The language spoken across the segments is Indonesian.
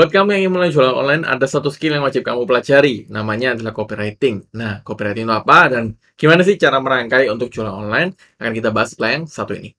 Buat kamu yang ingin mulai jualan online, ada satu skill yang wajib kamu pelajari. Namanya adalah copywriting. Nah, copywriting itu apa dan gimana sih cara merangkai untuk jualan online? Akan kita bahas setelah yang satu ini.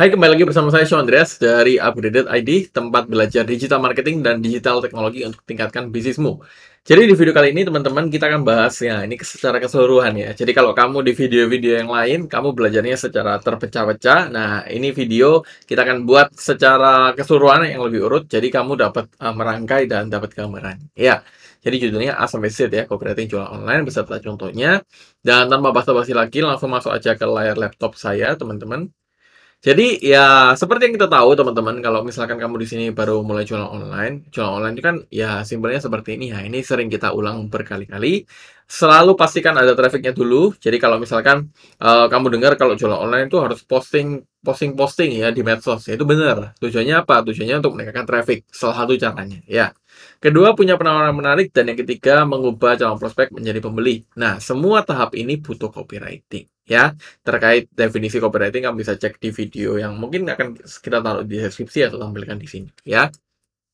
Hai, kembali lagi bersama saya Sean Andreas dari Upgraded ID, tempat belajar digital marketing dan digital teknologi untuk tingkatkan bisnismu. Jadi di video kali ini teman-teman kita akan bahas ya ini secara keseluruhan ya. Jadi kalau kamu di video-video yang lain kamu belajarnya secara terpecah-pecah. Nah ini video kita akan buat secara keseluruhan yang lebih urut. Jadi kamu dapat uh, merangkai dan dapat gambaran. Ya. Jadi judulnya A sampai Z ya, co-creating jualan online beserta contohnya. Dan tanpa basa-basi lagi langsung masuk aja ke layar laptop saya teman-teman. Jadi ya seperti yang kita tahu teman-teman kalau misalkan kamu di sini baru mulai jualan online, jualan online itu kan ya simpelnya seperti ini ya. Ini sering kita ulang berkali-kali. Selalu pastikan ada trafficnya dulu. Jadi kalau misalkan uh, kamu dengar kalau jualan online itu harus posting posting posting ya di medsos, ya, itu benar. Tujuannya apa? Tujuannya untuk meningkatkan traffic. Salah satu caranya ya. Kedua punya penawaran menarik dan yang ketiga mengubah calon prospek menjadi pembeli. Nah semua tahap ini butuh copywriting ya terkait definisi copywriting kamu bisa cek di video yang mungkin akan kita taruh di deskripsi atau tampilkan di sini ya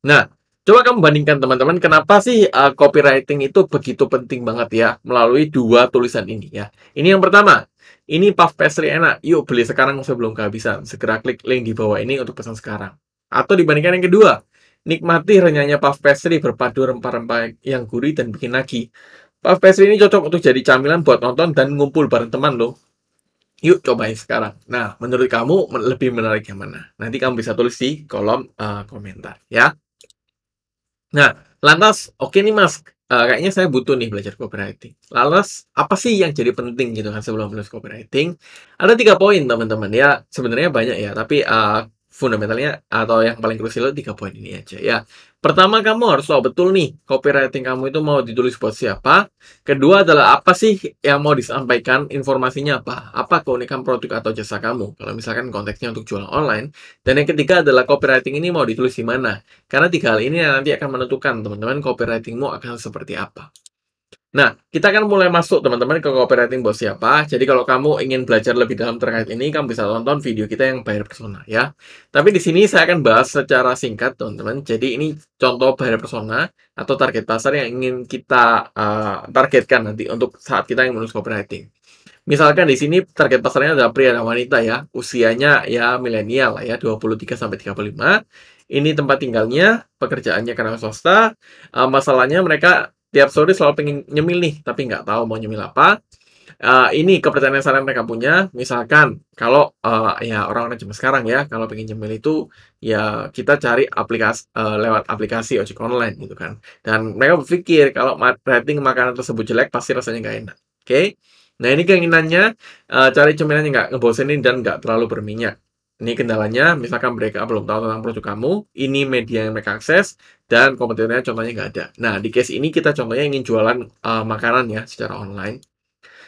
nah coba kamu bandingkan teman-teman kenapa sih uh, copywriting itu begitu penting banget ya melalui dua tulisan ini ya ini yang pertama ini puff pastry enak yuk beli sekarang sebelum kehabisan segera klik link di bawah ini untuk pesan sekarang atau dibandingkan yang kedua nikmati renyahnya puff pastry berpadu rempah-rempah yang gurih dan bikin nagih Puff pastry ini cocok untuk jadi camilan buat nonton dan ngumpul bareng teman loh. Yuk cobain sekarang. Nah, menurut kamu lebih menarik yang mana? Nanti kamu bisa tulis di kolom uh, komentar ya. Nah, lantas oke okay nih Mas, uh, kayaknya saya butuh nih belajar copywriting. Lantas apa sih yang jadi penting gitu kan sebelum belajar copywriting? Ada tiga poin teman-teman ya. Sebenarnya banyak ya, tapi uh, fundamentalnya atau yang paling krusial tiga poin ini aja ya. Pertama kamu harus tahu betul nih copywriting kamu itu mau ditulis buat siapa. Kedua adalah apa sih yang mau disampaikan, informasinya apa, apa keunikan produk atau jasa kamu. Kalau misalkan konteksnya untuk jualan online. Dan yang ketiga adalah copywriting ini mau ditulis di mana. Karena tiga hal ini nanti akan menentukan teman-teman copywritingmu akan seperti apa. Nah, kita akan mulai masuk teman-teman ke copywriting bos siapa. Jadi kalau kamu ingin belajar lebih dalam terkait ini, kamu bisa tonton video kita yang buyer persona ya. Tapi di sini saya akan bahas secara singkat teman-teman. Jadi ini contoh buyer persona atau target pasar yang ingin kita uh, targetkan nanti untuk saat kita yang menulis copywriting. Misalkan di sini target pasarnya adalah pria dan wanita ya, usianya ya milenial lah ya, 23 sampai 35. Ini tempat tinggalnya, pekerjaannya karena swasta. Eh, masalahnya mereka tiap sore selalu pengen nyemil nih tapi nggak tahu mau nyemil apa uh, ini kepercayaan yang mereka punya misalkan kalau uh, ya orang-orang cuma sekarang ya kalau pengen nyemil itu ya kita cari aplikasi uh, lewat aplikasi ojek online gitu kan dan mereka berpikir kalau rating makanan tersebut jelek pasti rasanya nggak enak oke okay? nah ini keinginannya uh, cari cemilan yang nggak ngebosenin dan nggak terlalu berminyak ini kendalanya, misalkan mereka belum tahu tentang produk kamu, ini media yang mereka akses, dan kompetitornya contohnya nggak ada. Nah, di case ini kita contohnya ingin jualan uh, makanan ya secara online.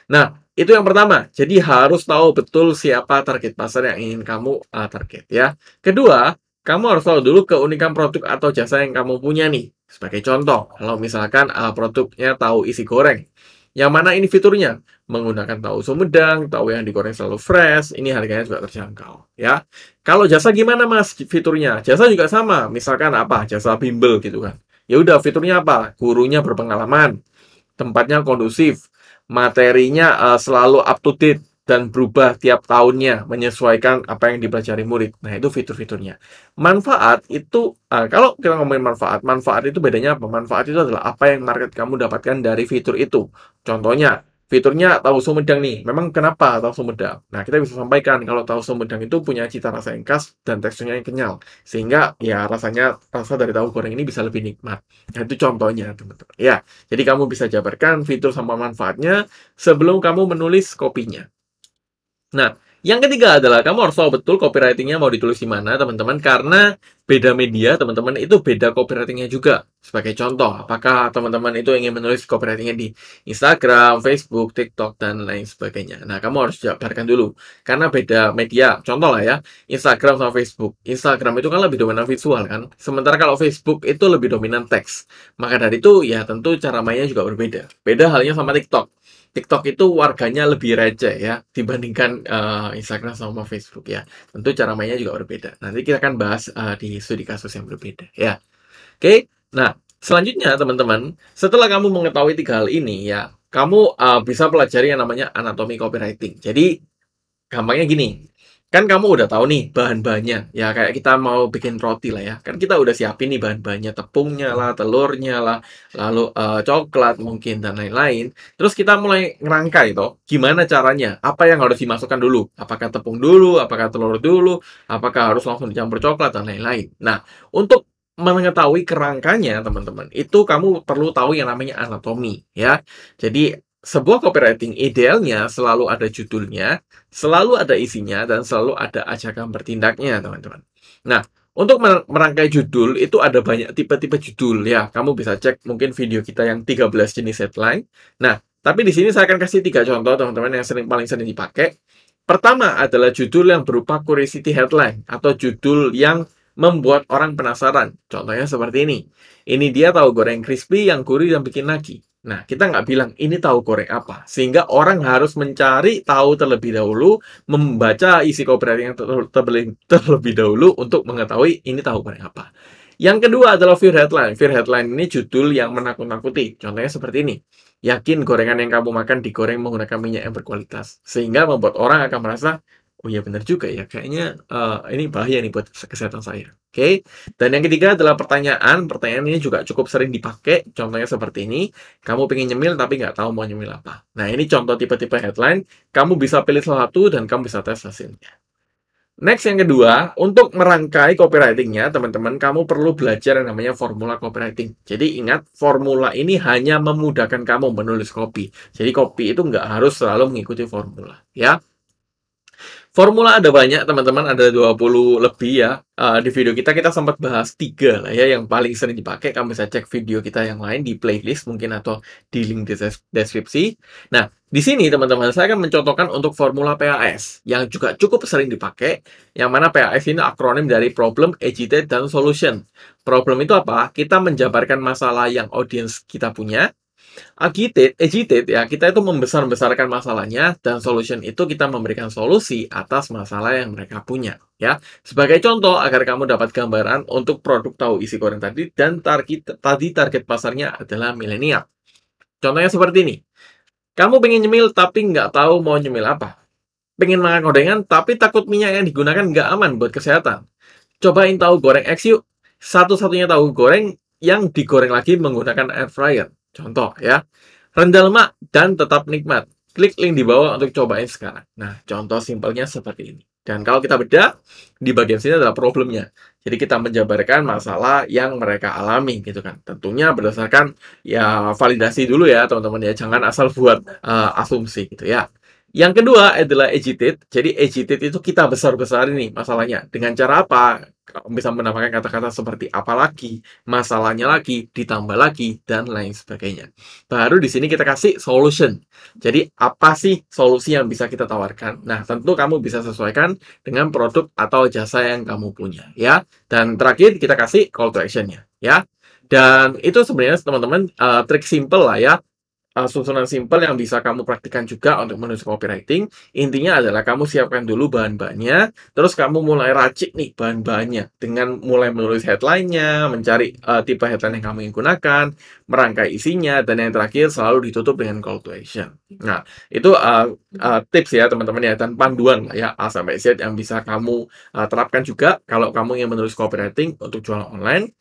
Nah, itu yang pertama. Jadi harus tahu betul siapa target pasar yang ingin kamu uh, target ya. Kedua, kamu harus tahu dulu keunikan produk atau jasa yang kamu punya nih. Sebagai contoh, kalau misalkan uh, produknya tahu isi goreng, yang mana ini fiturnya? Menggunakan tahu Sumedang, tahu yang digoreng selalu fresh, ini harganya juga terjangkau ya. Kalau jasa gimana Mas fiturnya? Jasa juga sama, misalkan apa? Jasa bimbel gitu kan. Ya udah fiturnya apa? Gurunya berpengalaman, tempatnya kondusif, materinya uh, selalu up to date dan berubah tiap tahunnya menyesuaikan apa yang dipelajari murid. Nah, itu fitur-fiturnya. Manfaat itu, uh, kalau kita ngomongin manfaat, manfaat itu bedanya apa? Manfaat itu adalah apa yang market kamu dapatkan dari fitur itu. Contohnya, fiturnya tahu sumedang nih. Memang kenapa tahu sumedang? Nah, kita bisa sampaikan kalau tahu sumedang itu punya cita rasa yang khas dan teksturnya yang kenyal. Sehingga ya rasanya rasa dari tahu goreng ini bisa lebih nikmat. Nah, itu contohnya, teman-teman. Ya, jadi kamu bisa jabarkan fitur sama manfaatnya sebelum kamu menulis kopinya. Nah, yang ketiga adalah kamu harus tahu betul copywritingnya mau ditulis di mana, teman-teman. Karena beda media, teman-teman, itu beda copywritingnya juga. Sebagai contoh, apakah teman-teman itu ingin menulis copywritingnya di Instagram, Facebook, TikTok, dan lain sebagainya. Nah, kamu harus jabarkan dulu. Karena beda media. Contoh lah ya, Instagram sama Facebook. Instagram itu kan lebih dominan visual kan. Sementara kalau Facebook itu lebih dominan teks. Maka dari itu, ya tentu cara mainnya juga berbeda. Beda halnya sama TikTok. TikTok itu warganya lebih receh ya dibandingkan uh, Instagram sama Facebook ya. Tentu cara mainnya juga berbeda. Nanti kita akan bahas uh, di studi kasus yang berbeda ya. Oke, nah selanjutnya teman-teman, setelah kamu mengetahui tiga hal ini ya, kamu uh, bisa pelajari yang namanya anatomi copywriting. Jadi gampangnya gini, kan kamu udah tahu nih bahan-bahannya ya kayak kita mau bikin roti lah ya kan kita udah siapin nih bahan-bahannya tepungnya lah telurnya lah lalu uh, coklat mungkin dan lain-lain terus kita mulai ngerangkai toh gimana caranya apa yang harus dimasukkan dulu apakah tepung dulu apakah telur dulu apakah harus langsung dicampur coklat dan lain-lain nah untuk mengetahui kerangkanya teman-teman itu kamu perlu tahu yang namanya anatomi ya jadi sebuah copywriting idealnya selalu ada judulnya, selalu ada isinya, dan selalu ada ajakan bertindaknya, teman-teman. Nah, untuk merangkai judul itu ada banyak tipe-tipe judul ya. Kamu bisa cek mungkin video kita yang 13 jenis headline. Nah, tapi di sini saya akan kasih tiga contoh teman-teman yang sering paling sering dipakai. Pertama adalah judul yang berupa curiosity headline atau judul yang membuat orang penasaran. Contohnya seperti ini. Ini dia tahu goreng crispy yang gurih dan bikin nagih. Nah, kita nggak bilang ini tahu korek apa, sehingga orang harus mencari tahu terlebih dahulu, membaca isi copyright yang terlebih, terlebih dahulu untuk mengetahui ini tahu korek apa. Yang kedua adalah fear headline. Fear headline ini judul yang menakut-nakuti. Contohnya seperti ini. Yakin gorengan yang kamu makan digoreng menggunakan minyak yang berkualitas. Sehingga membuat orang akan merasa, Oh iya benar juga ya, kayaknya uh, ini bahaya nih buat kesehatan saya. Oke, okay? dan yang ketiga adalah pertanyaan. Pertanyaan ini juga cukup sering dipakai. Contohnya seperti ini, kamu pengen nyemil tapi nggak tahu mau nyemil apa. Nah ini contoh tipe-tipe headline. Kamu bisa pilih salah satu dan kamu bisa tes hasilnya. Next yang kedua, untuk merangkai copywritingnya, teman-teman, kamu perlu belajar yang namanya formula copywriting. Jadi ingat, formula ini hanya memudahkan kamu menulis copy. Jadi copy itu nggak harus selalu mengikuti formula, ya. Formula ada banyak teman-teman, ada 20 lebih ya. Uh, di video kita kita sempat bahas tiga lah ya yang paling sering dipakai. Kamu bisa cek video kita yang lain di playlist mungkin atau di link di deskripsi. Nah, di sini teman-teman saya akan mencontohkan untuk formula PAS yang juga cukup sering dipakai. Yang mana PAS ini akronim dari problem, agitate dan solution. Problem itu apa? Kita menjabarkan masalah yang audiens kita punya Agitate, agitated ya, kita itu membesar-besarkan masalahnya dan solution itu kita memberikan solusi atas masalah yang mereka punya ya. Sebagai contoh agar kamu dapat gambaran untuk produk tahu isi goreng tadi dan target tadi target pasarnya adalah milenial. Contohnya seperti ini. Kamu pengen nyemil tapi nggak tahu mau nyemil apa. Pengen makan gorengan tapi takut minyak yang digunakan nggak aman buat kesehatan. Cobain tahu goreng X yuk. Satu-satunya tahu goreng yang digoreng lagi menggunakan air fryer. Contoh ya, rendah lemak dan tetap nikmat. Klik link di bawah untuk cobain sekarang. Nah, contoh simpelnya seperti ini. Dan kalau kita beda di bagian sini adalah problemnya. Jadi kita menjabarkan masalah yang mereka alami gitu kan. Tentunya berdasarkan ya validasi dulu ya teman-teman ya. Jangan asal buat uh, asumsi gitu ya. Yang kedua adalah agitate. Jadi agitate itu kita besar-besar ini masalahnya. Dengan cara apa? Bisa menambahkan kata-kata seperti apa lagi masalahnya lagi, ditambah lagi, dan lain sebagainya. Baru di sini kita kasih solution. Jadi apa sih solusi yang bisa kita tawarkan? Nah, tentu kamu bisa sesuaikan dengan produk atau jasa yang kamu punya, ya. Dan terakhir kita kasih call to action-nya, ya. Dan itu sebenarnya teman-teman uh, trik simple lah ya uh, susunan simpel yang bisa kamu praktikan juga untuk menulis copywriting. Intinya adalah kamu siapkan dulu bahan-bahannya, terus kamu mulai racik nih bahan-bahannya dengan mulai menulis headline-nya, mencari uh, tipe headline yang kamu ingin gunakan, merangkai isinya, dan yang terakhir selalu ditutup dengan call to action. Nah, itu uh, uh, tips ya teman-teman ya, dan panduan lah ya A sampai Z yang bisa kamu uh, terapkan juga kalau kamu ingin menulis copywriting untuk jualan online.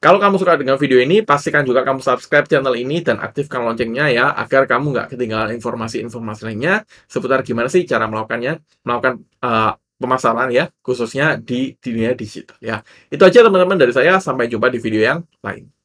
Kalau kamu suka dengan video ini, pastikan juga kamu subscribe channel ini dan aktifkan loncengnya ya, agar kamu nggak ketinggalan informasi-informasi lainnya seputar gimana sih cara melakukannya, melakukan uh, pemasaran ya, khususnya di dunia digital ya. Itu aja teman-teman dari saya, sampai jumpa di video yang lain.